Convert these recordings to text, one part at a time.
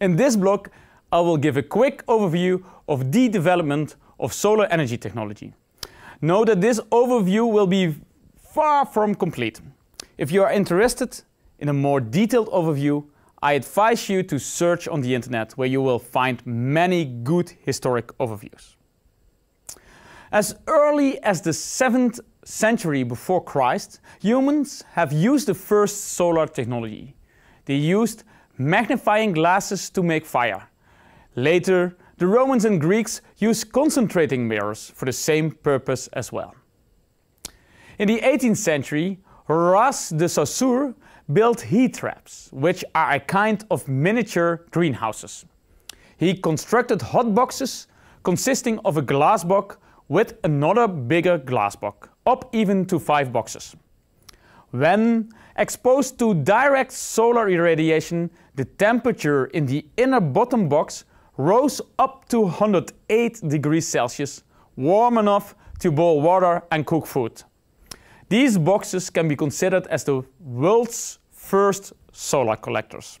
In this block, I will give a quick overview of the development of solar energy technology. Know that this overview will be far from complete. If you are interested in a more detailed overview, I advise you to search on the internet where you will find many good historic overviews. As early as the 7th century before Christ, humans have used the first solar technology. They used magnifying glasses to make fire. Later, the Romans and Greeks used concentrating mirrors for the same purpose as well. In the 18th century, Ross de Saussure built heat traps, which are a kind of miniature greenhouses. He constructed hot boxes consisting of a glass box with another bigger glass box, up even to five boxes. When Exposed to direct solar irradiation, the temperature in the inner bottom box rose up to 108 degrees Celsius, warm enough to boil water and cook food. These boxes can be considered as the world's first solar collectors.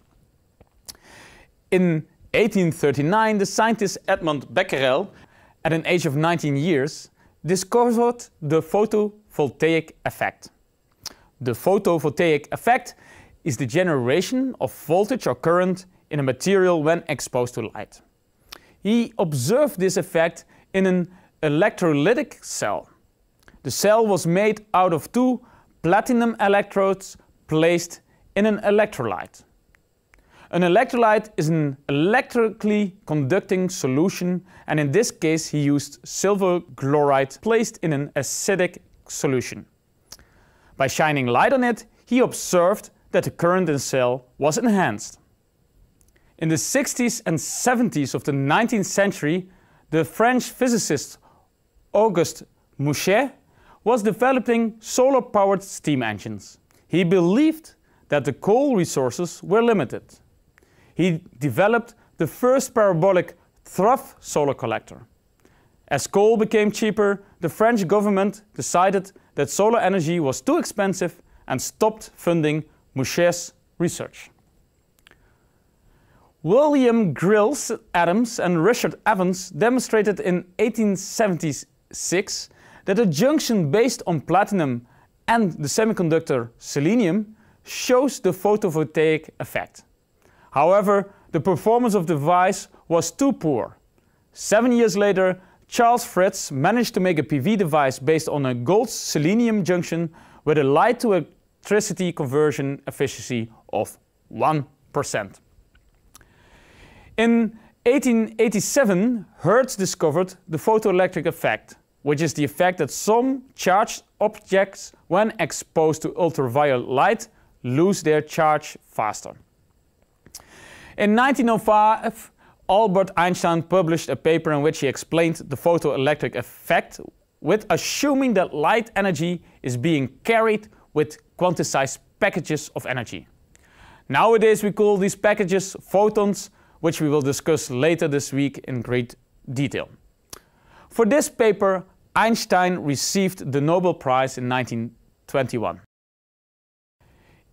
In 1839, the scientist Edmond Becquerel, at an age of 19 years, discovered the photovoltaic effect. The photovoltaic effect is the generation of voltage or current in a material when exposed to light. He observed this effect in an electrolytic cell. The cell was made out of two platinum electrodes placed in an electrolyte. An electrolyte is an electrically conducting solution and in this case he used silver chloride placed in an acidic solution. By shining light on it, he observed that the current in cell was enhanced. In the 60s and 70s of the 19th century, the French physicist Auguste Mouchet was developing solar powered steam engines. He believed that the coal resources were limited. He developed the first parabolic Thruff solar collector. As coal became cheaper, the French government decided that solar energy was too expensive and stopped funding Moucher's research. William Grills Adams and Richard Evans demonstrated in 1876 that a junction based on platinum and the semiconductor selenium shows the photovoltaic effect. However, the performance of the device was too poor. Seven years later, Charles Fritz managed to make a PV device based on a gold selenium junction with a light to electricity conversion efficiency of 1%. In 1887, Hertz discovered the photoelectric effect, which is the effect that some charged objects, when exposed to ultraviolet light, lose their charge faster. In 1905, Albert Einstein published a paper in which he explained the photoelectric effect with assuming that light energy is being carried with quantized packages of energy. Nowadays we call these packages photons, which we will discuss later this week in great detail. For this paper, Einstein received the Nobel Prize in 1921.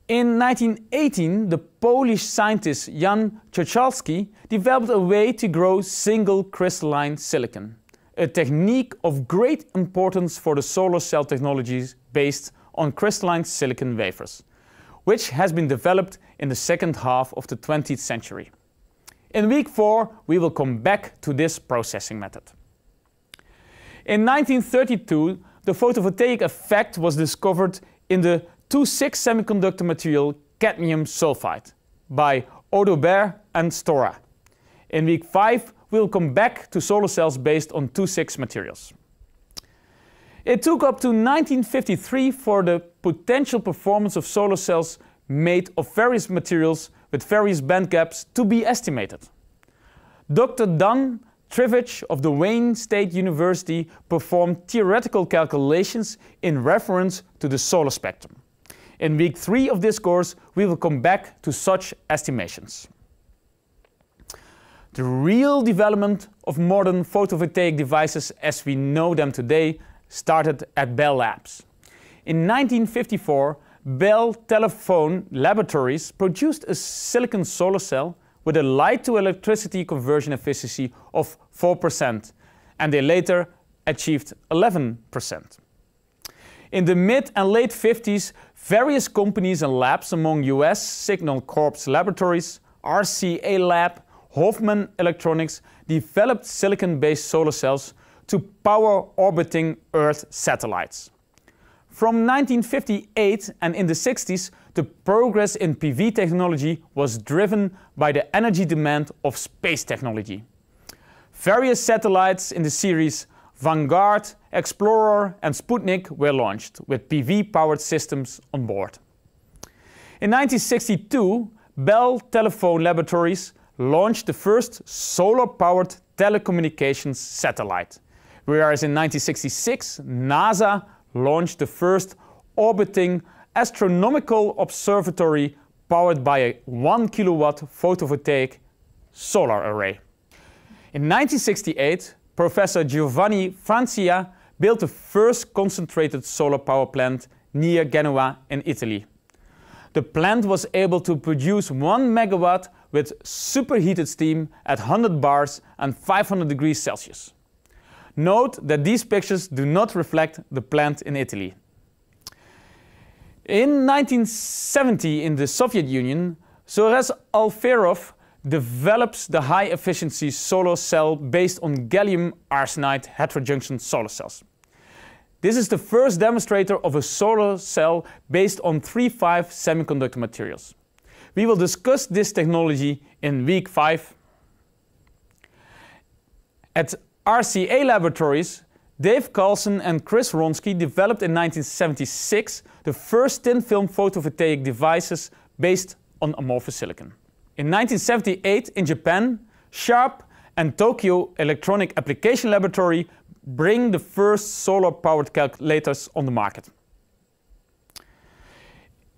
In 1918, the Polish scientist Jan Czochalski developed a way to grow single crystalline silicon, a technique of great importance for the solar cell technologies based on crystalline silicon wafers, which has been developed in the second half of the 20th century. In week 4, we will come back to this processing method. In 1932, the photovoltaic effect was discovered in the 2,6 semiconductor material cadmium sulfide by Odober and Stora. In week 5, we'll come back to solar cells based on 2,6 materials. It took up to 1953 for the potential performance of solar cells made of various materials with various band gaps to be estimated. Dr. Dan Trivich of the Wayne State University performed theoretical calculations in reference to the solar spectrum. In week 3 of this course, we will come back to such estimations. The real development of modern photovoltaic devices as we know them today started at Bell Labs. In 1954, Bell Telephone Laboratories produced a silicon solar cell with a light to electricity conversion efficiency of 4%, and they later achieved 11%. In the mid and late 50s, Various companies and labs among US Signal Corps Laboratories, RCA Lab, Hoffman Electronics developed silicon-based solar cells to power orbiting Earth satellites. From 1958 and in the 60s, the progress in PV technology was driven by the energy demand of space technology. Various satellites in the series Vanguard, Explorer and Sputnik were launched with PV-powered systems on board. In 1962, Bell Telephone Laboratories launched the first solar-powered telecommunications satellite, whereas in 1966 NASA launched the first orbiting astronomical observatory powered by a 1 kilowatt photovoltaic solar array. In 1968, Professor Giovanni Francia built the first concentrated solar power plant near Genoa in Italy. The plant was able to produce 1 megawatt with superheated steam at 100 bars and 500 degrees Celsius. Note that these pictures do not reflect the plant in Italy. In 1970 in the Soviet Union, Soares Alferov develops the high efficiency solar cell based on gallium arsenide heterojunction solar cells. This is the first demonstrator of a solar cell based on three five semiconductor materials. We will discuss this technology in week 5. At RCA Laboratories, Dave Carlson and Chris Ronsky developed in 1976 the first thin film photovoltaic devices based on amorphous silicon. In 1978 in Japan, Sharp and Tokyo Electronic Application Laboratory bring the first solar-powered calculators on the market.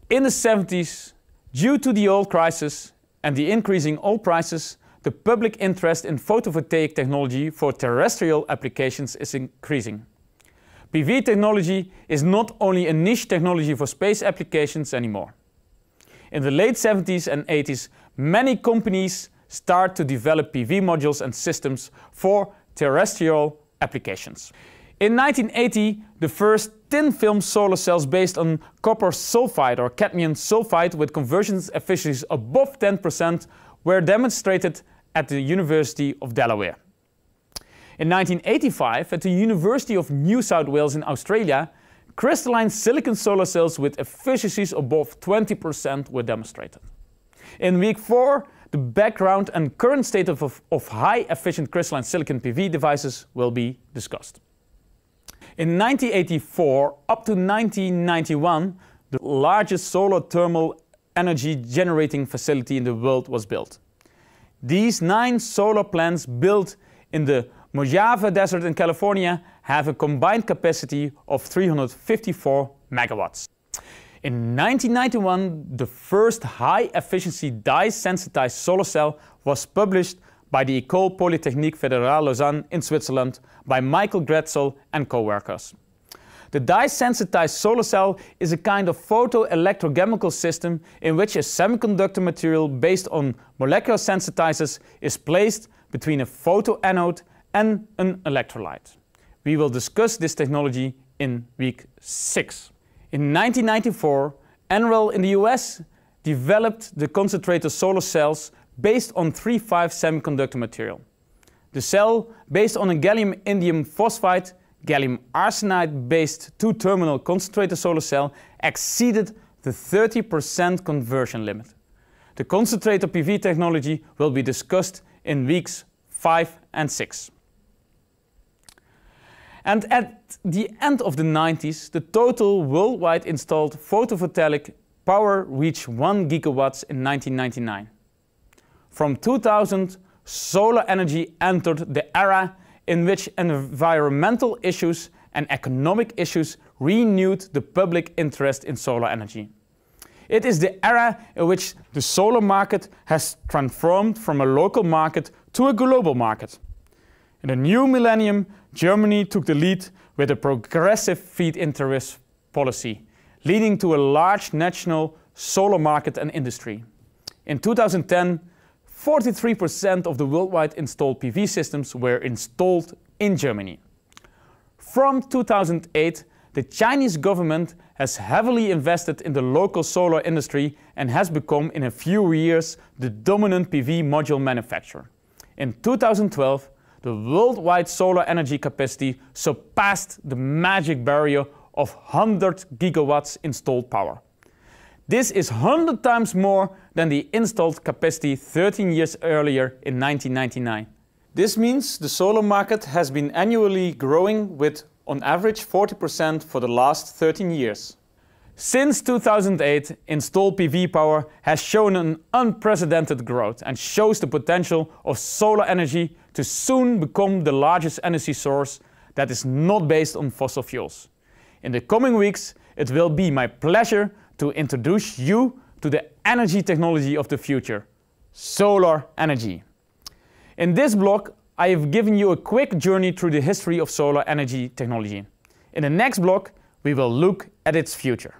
In the 70s, due to the oil crisis and the increasing oil prices, the public interest in photovoltaic technology for terrestrial applications is increasing. PV technology is not only a niche technology for space applications anymore. In the late 70s and 80s, many companies start to develop PV modules and systems for terrestrial applications. In 1980, the first thin film solar cells based on copper sulfide or cadmium sulfide with conversion efficiencies above 10% were demonstrated at the University of Delaware. In 1985, at the University of New South Wales in Australia, crystalline silicon solar cells with efficiencies above 20% were demonstrated. In week 4, the background and current state of, of high-efficient crystalline silicon PV devices will be discussed. In 1984 up to 1991, the largest solar thermal energy generating facility in the world was built. These nine solar plants built in the Mojave Desert in California have a combined capacity of 354 megawatts. In 1991, the first high-efficiency dye-sensitized solar cell was published by the École Polytechnique Fédérale Lausanne in Switzerland by Michael Gretzel and co-workers. The dye-sensitized solar cell is a kind of photoelectrochemical system in which a semiconductor material based on molecular sensitizers is placed between a photoanode and an electrolyte. We will discuss this technology in week 6. In 1994, Enrel in the US developed the concentrator solar cells based on 3,5 semiconductor material. The cell, based on a gallium indium phosphide, gallium arsenide-based two-terminal concentrator solar cell, exceeded the 30% conversion limit. The concentrator PV technology will be discussed in weeks 5 and 6. And at the end of the 90s, the total worldwide installed photovoltaic power reached 1 gigawatts in 1999. From 2000, solar energy entered the era in which environmental issues and economic issues renewed the public interest in solar energy. It is the era in which the solar market has transformed from a local market to a global market. In the new millennium, Germany took the lead with a progressive feed in tariff policy, leading to a large national solar market and industry. In 2010, 43% of the worldwide installed PV systems were installed in Germany. From 2008, the Chinese government has heavily invested in the local solar industry and has become in a few years the dominant PV module manufacturer. In 2012, the worldwide solar energy capacity surpassed the magic barrier of 100 gigawatts installed power. This is 100 times more than the installed capacity 13 years earlier in 1999. This means the solar market has been annually growing with on average 40% for the last 13 years. Since 2008, installed PV power has shown an unprecedented growth and shows the potential of solar energy to soon become the largest energy source that is not based on fossil fuels. In the coming weeks, it will be my pleasure to introduce you to the energy technology of the future, solar energy. In this block, I have given you a quick journey through the history of solar energy technology. In the next block, we will look at its future.